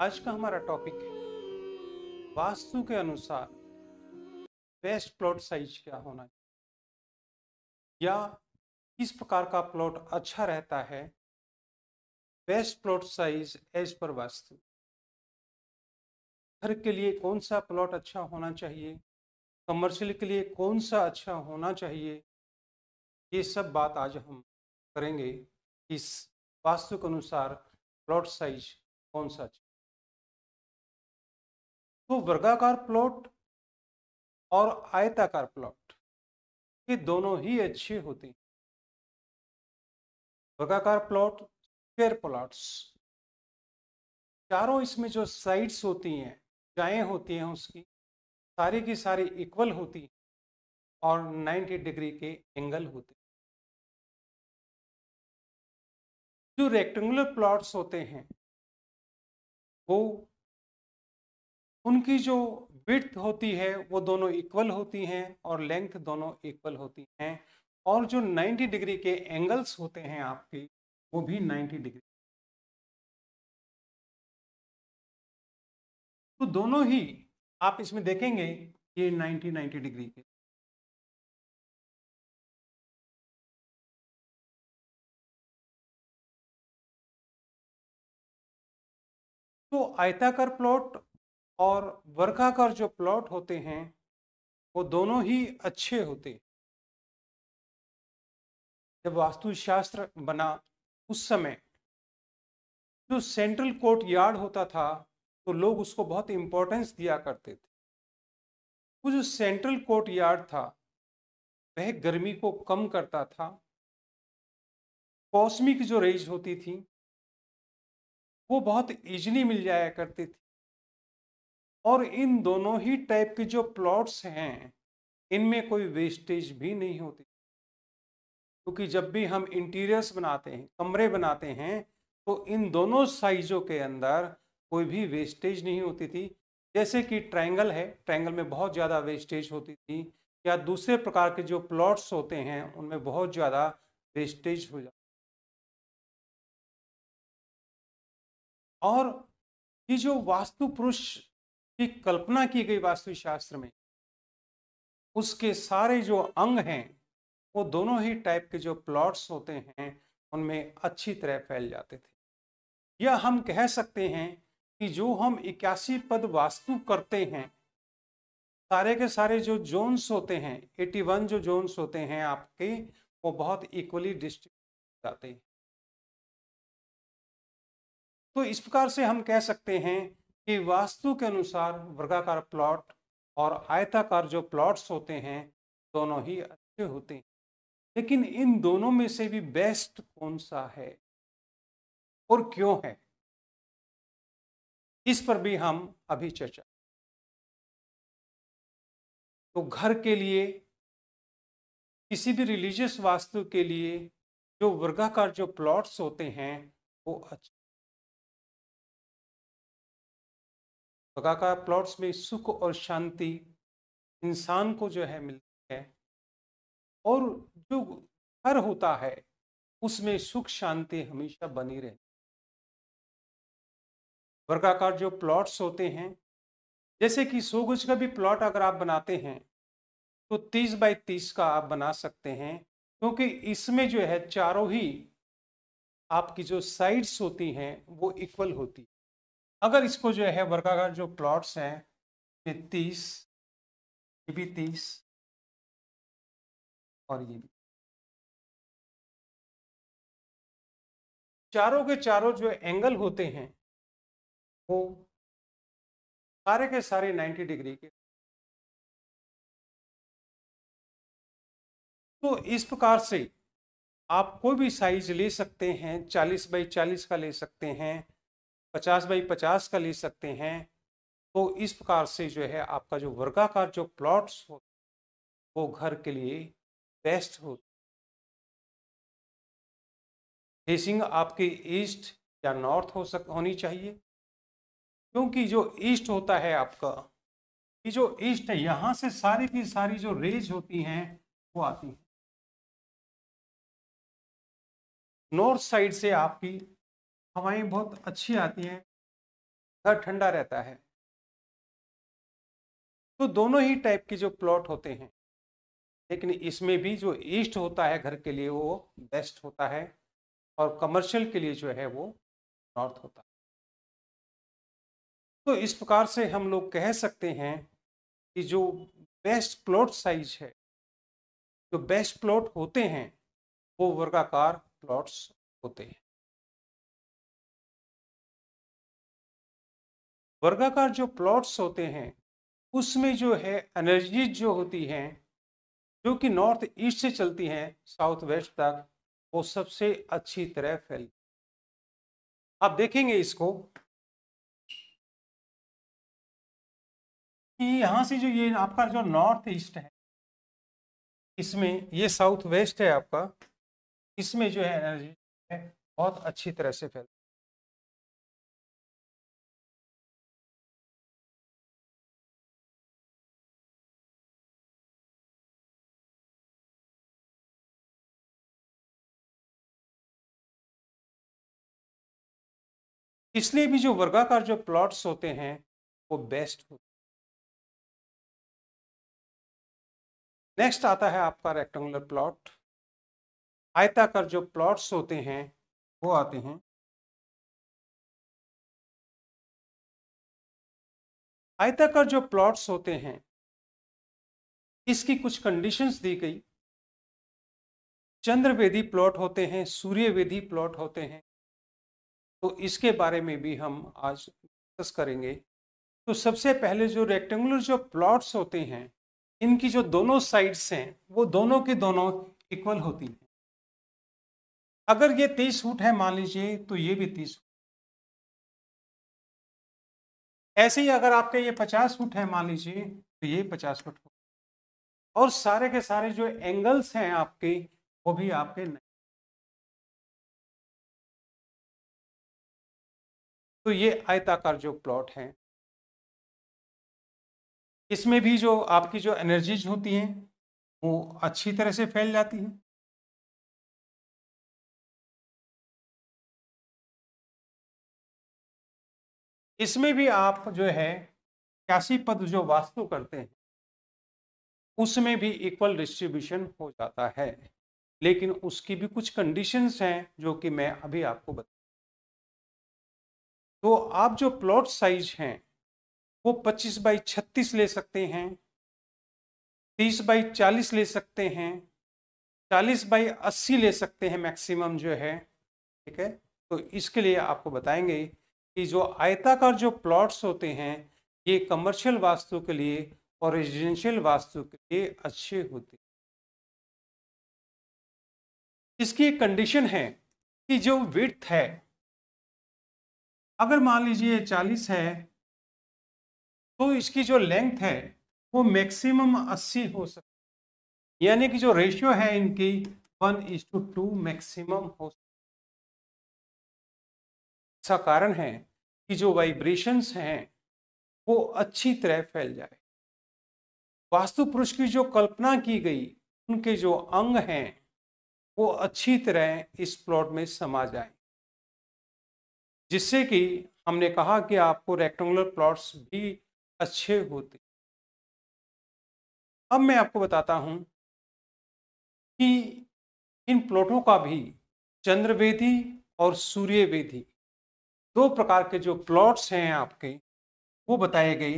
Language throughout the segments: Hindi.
आज का हमारा टॉपिक है वास्तु के अनुसार बेस्ट प्लॉट साइज क्या होना चाहिए या किस प्रकार का प्लॉट अच्छा रहता है best plot size as per vastu घर के लिए कौन सा प्लॉट अच्छा होना चाहिए कमर्शियल के लिए कौन सा अच्छा होना चाहिए ये सब बात आज हम करेंगे इस वास्तु के अनुसार प्लॉट साइज कौन सा चाहिए तो वर्गाकार प्लॉट और आयताकार प्लॉट ये दोनों ही अच्छे होते हैं वर्गाकार प्लॉट स्क्वेयर प्लॉट्स चारों इसमें जो साइड्स होती हैं जाएं होती हैं उसकी सारी की सारी इक्वल होती हैं और 90 डिग्री के एंगल होते जो रेक्टेंगुलर प्लॉट्स होते हैं वो उनकी जो विथ होती है वो दोनों इक्वल होती हैं और लेंथ दोनों इक्वल होती हैं और जो 90 डिग्री के एंगल्स होते हैं आपके वो भी 90 डिग्री तो दोनों ही आप इसमें देखेंगे ये 90 90 डिग्री के तो आयताकार प्लॉट और वर्गाकार जो प्लॉट होते हैं वो दोनों ही अच्छे होते जब वास्तुशास्त्र बना उस समय जो सेंट्रल कोर्ट यार्ड होता था तो लोग उसको बहुत इम्पोर्टेंस दिया करते थे वो जो सेंट्रल कोर्ट यार्ड था वह गर्मी को कम करता था कॉस्मिक जो रेज होती थी वो बहुत इजीली मिल जाया करती थी और इन दोनों ही टाइप के जो प्लॉट्स हैं इनमें कोई वेस्टेज भी नहीं होती क्योंकि जब भी हम इंटीरियर्स बनाते हैं कमरे बनाते हैं तो इन दोनों साइजों के अंदर कोई भी वेस्टेज नहीं होती थी जैसे कि ट्रायंगल है ट्रायंगल में बहुत ज़्यादा वेस्टेज होती थी या दूसरे प्रकार के जो प्लॉट्स होते हैं उनमें बहुत ज़्यादा वेस्टेज हो जाता और ये जो वास्तु पुरुष की कल्पना की गई वास्तु शास्त्र में उसके सारे जो अंग हैं वो दोनों ही टाइप के जो प्लॉट्स होते हैं उनमें अच्छी तरह फैल जाते थे या हम कह सकते हैं कि जो हम इक्यासी पद वास्तु करते हैं सारे के सारे जो जोन्स होते हैं 81 जो जोन्स होते हैं आपके वो बहुत इक्वली डिस्ट्रीब्यूट जाते हैं तो इस प्रकार से हम कह सकते हैं कि वास्तु के अनुसार वर्गाकार प्लॉट और आयताकार जो प्लॉट्स होते हैं दोनों ही अच्छे होते हैं लेकिन इन दोनों में से भी बेस्ट कौन सा है और क्यों है इस पर भी हम अभी चर्चा तो घर के लिए किसी भी रिलीजियस वास्तु के लिए जो वर्गाकार जो प्लॉट्स होते हैं वो अच्छे बगाका तो प्लॉट्स में सुख और शांति इंसान को जो है मिलती है और जो घर होता है उसमें सुख शांति हमेशा बनी रहे वर्गाकार जो प्लॉट्स होते हैं जैसे कि सौ गज का भी प्लॉट अगर आप बनाते हैं तो तीस बाई तीस का आप बना सकते हैं क्योंकि इसमें जो है चारों ही आपकी जो साइड्स होती हैं वो इक्वल होती अगर इसको जो है वर्गाकार जो प्लॉट्स हैं ये तीस ये भी तीस और ये भी चारों के चारों जो एंगल होते हैं वो सारे के सारे 90 डिग्री के तो इस प्रकार से आप कोई भी साइज ले सकते हैं 40 बाई 40 का ले सकते हैं पचास बाई पचास का ले सकते हैं तो इस प्रकार से जो है आपका जो वर्गाकार जो प्लॉट्स हो वो घर के लिए बेस्ट हो फेसिंग आपके ईस्ट या नॉर्थ हो सक होनी चाहिए क्योंकि जो ईस्ट होता है आपका ये जो ईस्ट है यहाँ से सारी की सारी जो रेज होती हैं वो आती हैं नॉर्थ साइड से आपकी हवाएं बहुत अच्छी आती हैं घर ठंडा रहता है तो दोनों ही टाइप के जो प्लॉट होते हैं लेकिन इसमें भी जो ईस्ट होता है घर के लिए वो बेस्ट होता है और कमर्शियल के लिए जो है वो नॉर्थ होता है तो इस प्रकार से हम लोग कह सकते हैं कि जो बेस्ट प्लॉट साइज है जो बेस्ट प्लॉट होते हैं वो वर्गाकार प्लॉट्स होते हैं वर्गाकार जो प्लॉट्स होते हैं उसमें जो है एनर्जीज जो होती हैं जो कि नॉर्थ ईस्ट से चलती हैं साउथ वेस्ट तक वो सबसे अच्छी तरह फैलती आप देखेंगे इसको कि यहाँ से जो ये आपका जो नॉर्थ ईस्ट है इसमें ये साउथ वेस्ट है आपका इसमें जो है एनर्जी बहुत अच्छी तरह से फैल इसलिए भी जो वर्गाकार जो प्लॉट्स होते हैं वो बेस्ट होते हैं नेक्स्ट आता है आपका रेक्टेंगुलर प्लॉट आयताकार जो प्लॉट्स होते हैं वो आते हैं आयताकार जो प्लॉट्स होते हैं इसकी कुछ कंडीशंस दी गई चंद्रवेदी प्लॉट होते हैं सूर्यवेदी प्लॉट होते हैं तो इसके बारे में भी हम आज डिस्कस करेंगे तो सबसे पहले जो रेक्टेंगुलर जो प्लॉट्स होते हैं इनकी जो दोनों साइड्स हैं वो दोनों के दोनों इक्वल होती हैं अगर ये तेईस फुट है मान लीजिए तो ये भी तीस ऐसे ही अगर आपके ये पचास फुट है मान लीजिए तो ये पचास फुट और सारे के सारे जो एंगल्स हैं आपके वो भी आपके नहीं तो ये आयताकार जो प्लॉट हैं इसमें भी जो आपकी जो एनर्जीज होती हैं वो अच्छी तरह से फैल जाती है इसमें भी आप जो है कैसी पद जो वास्तु करते हैं उसमें भी इक्वल डिस्ट्रीब्यूशन हो जाता है लेकिन उसकी भी कुछ कंडीशंस हैं जो कि मैं अभी आपको बता तो आप जो प्लॉट साइज हैं वो 25 बाई 36 ले सकते हैं 30 बाई 40 ले सकते हैं 40 बाई 80 ले सकते हैं मैक्सिमम जो है ठीक है तो इसके लिए आपको बताएंगे कि जो आयताकार जो प्लॉट्स होते हैं ये कमर्शियल वास्तु के लिए और रेजिडेंशियल वास्तु के लिए अच्छे होते हैं इसकी एक कंडीशन है कि जो विथ है अगर मान लीजिए चालीस है तो इसकी जो लेंथ है वो मैक्सिमम अस्सी हो सकती है यानी कि जो रेशियो है इनकी one is to two maximum हो सकती इसका कारण है कि जो वाइब्रेशंस हैं वो अच्छी तरह फैल जाए वास्तु पुरुष की जो कल्पना की गई उनके जो अंग हैं वो अच्छी तरह इस प्लॉट में समा जाए जिससे कि हमने कहा कि आपको रेक्टेंगुलर प्लॉट्स भी अच्छे होते अब मैं आपको बताता हूं कि इन प्लॉटों का भी चंद्रवेदी और सूर्यवेदी दो प्रकार के जो प्लॉट्स हैं आपके वो बताए गए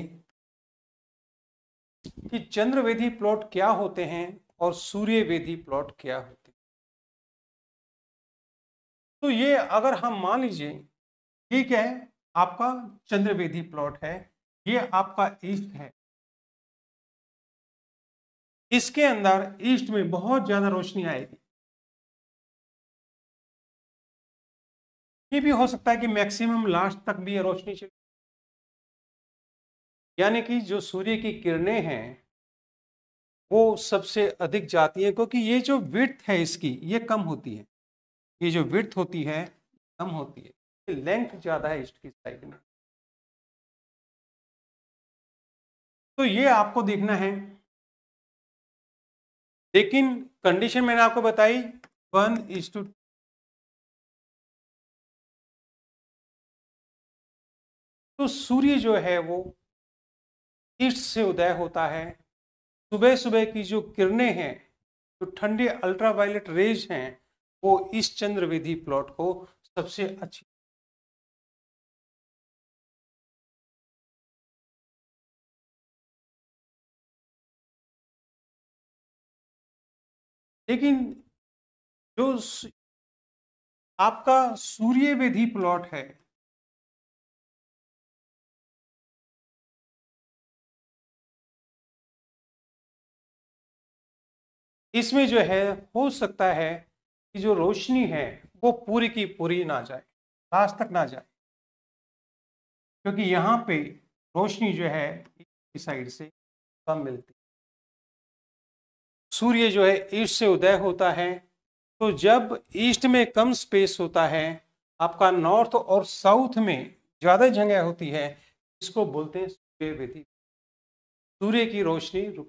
कि चंद्रवेदी प्लॉट क्या होते हैं और सूर्यवेदी प्लॉट क्या होते हैं तो ये अगर हम मान लीजिए ये क्या है आपका चंद्रवेदी प्लॉट है ये आपका ईस्ट है इसके अंदर ईस्ट में बहुत ज्यादा रोशनी आएगी ये भी हो सकता है कि मैक्सिमम लास्ट तक भी ये रोशनी चले यानी कि जो सूर्य की किरणें हैं वो सबसे अधिक जाती है क्योंकि ये जो विर्थ है इसकी ये कम होती है ये जो विर्थ होती है कम होती है लेंथ ज़्यादा है ईस्ट की साइड में तो ये आपको देखना है लेकिन कंडीशन मैंने आपको बताई वन इज टू तो सूर्य जो है वो ईस्ट से उदय होता है सुबह सुबह की जो किरणें हैं जो ठंडे अल्ट्रावायलेट रेज हैं वो इस चंद्रवेदी प्लॉट को सबसे अच्छी लेकिन जो आपका सूर्य विधि प्लॉट है इसमें जो है हो सकता है कि जो रोशनी है वो पूरी की पूरी ना जाए लास्ट तक ना जाए क्योंकि यहाँ पे रोशनी जो है साइड से कम मिलती सूर्य जो है ईस्ट से उदय होता है तो जब ईस्ट में कम स्पेस होता है आपका नॉर्थ और साउथ में ज़्यादा जगह होती है इसको बोलते हैं सूर्य विधि सूर्य की रोशनी रुक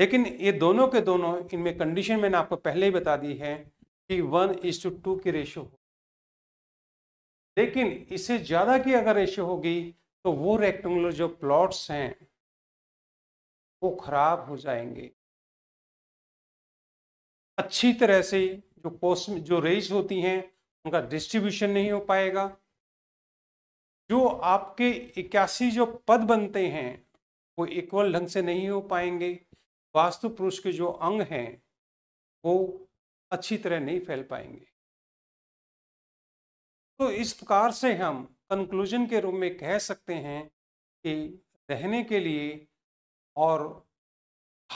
लेकिन ये दोनों के दोनों इनमें कंडीशन मैंने आपको पहले ही बता दी है कि one is to two two ratio हो लेकिन इससे ज़्यादा की अगर रेशो होगी तो वो रेक्टेंगुलर जो प्लॉट्स हैं वो खराब हो जाएंगे अच्छी तरह से जो कोस्ट जो रेज होती हैं उनका डिस्ट्रीब्यूशन नहीं हो पाएगा जो आपके इक्यासी जो पद बनते हैं वो इक्वल ढंग से नहीं हो पाएंगे वास्तु पुरुष के जो अंग हैं वो अच्छी तरह नहीं फैल पाएंगे तो इस प्रकार से हम कंक्लूजन के रूप में कह सकते हैं कि रहने के लिए और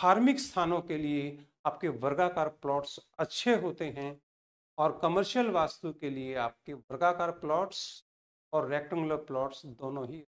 धार्मिक स्थानों के लिए आपके वर्गाकार प्लॉट्स अच्छे होते हैं और कमर्शियल वास्तु के लिए आपके वर्गाकार प्लॉट्स और रेक्टेंगुलर प्लॉट्स दोनों ही